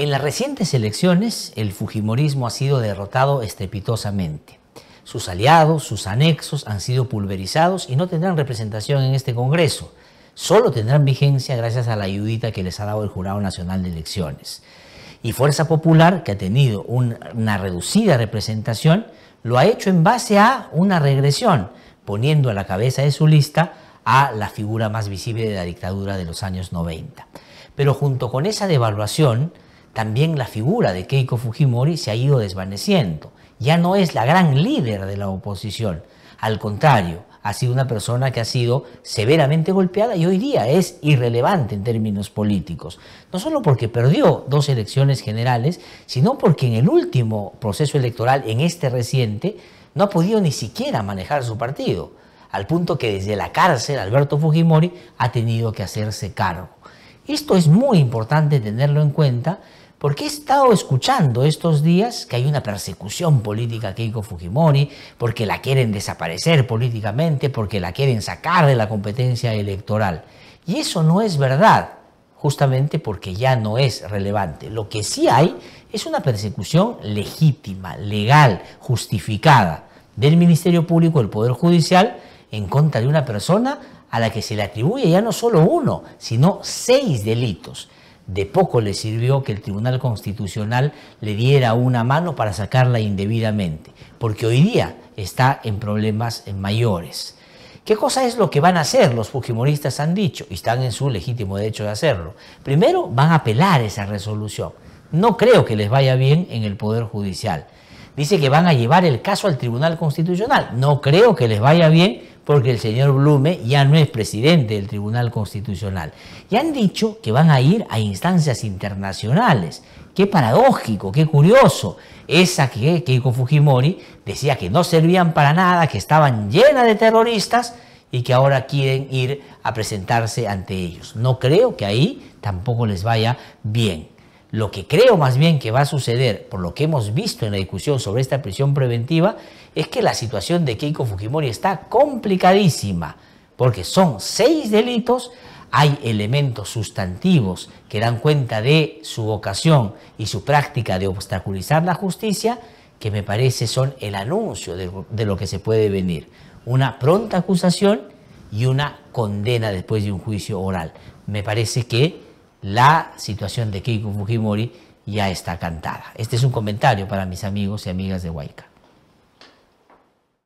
En las recientes elecciones, el Fujimorismo ha sido derrotado estrepitosamente. Sus aliados, sus anexos han sido pulverizados y no tendrán representación en este Congreso. Solo tendrán vigencia gracias a la ayudita que les ha dado el Jurado Nacional de Elecciones. Y Fuerza Popular, que ha tenido una reducida representación, lo ha hecho en base a una regresión, poniendo a la cabeza de su lista a la figura más visible de la dictadura de los años 90. Pero junto con esa devaluación, también la figura de Keiko Fujimori se ha ido desvaneciendo. Ya no es la gran líder de la oposición. Al contrario, ha sido una persona que ha sido severamente golpeada y hoy día es irrelevante en términos políticos. No solo porque perdió dos elecciones generales, sino porque en el último proceso electoral, en este reciente, no ha podido ni siquiera manejar su partido, al punto que desde la cárcel Alberto Fujimori ha tenido que hacerse cargo. Esto es muy importante tenerlo en cuenta porque he estado escuchando estos días que hay una persecución política a Keiko Fujimori, porque la quieren desaparecer políticamente, porque la quieren sacar de la competencia electoral. Y eso no es verdad, justamente porque ya no es relevante. Lo que sí hay es una persecución legítima, legal, justificada del Ministerio Público, del Poder Judicial, en contra de una persona a la que se le atribuye ya no solo uno, sino seis delitos de poco le sirvió que el Tribunal Constitucional le diera una mano para sacarla indebidamente, porque hoy día está en problemas mayores. ¿Qué cosa es lo que van a hacer? Los fujimoristas han dicho, y están en su legítimo derecho de hacerlo. Primero, van a apelar esa resolución. No creo que les vaya bien en el Poder Judicial. Dice que van a llevar el caso al Tribunal Constitucional. No creo que les vaya bien porque el señor Blume ya no es presidente del Tribunal Constitucional. Y han dicho que van a ir a instancias internacionales. Qué paradójico, qué curioso. Esa que Keiko Fujimori decía que no servían para nada, que estaban llenas de terroristas y que ahora quieren ir a presentarse ante ellos. No creo que ahí tampoco les vaya bien. Lo que creo más bien que va a suceder, por lo que hemos visto en la discusión sobre esta prisión preventiva, es que la situación de Keiko Fujimori está complicadísima, porque son seis delitos, hay elementos sustantivos que dan cuenta de su vocación y su práctica de obstaculizar la justicia, que me parece son el anuncio de, de lo que se puede venir. Una pronta acusación y una condena después de un juicio oral. Me parece que la situación de Keiko Fujimori ya está cantada. Este es un comentario para mis amigos y amigas de Huayca.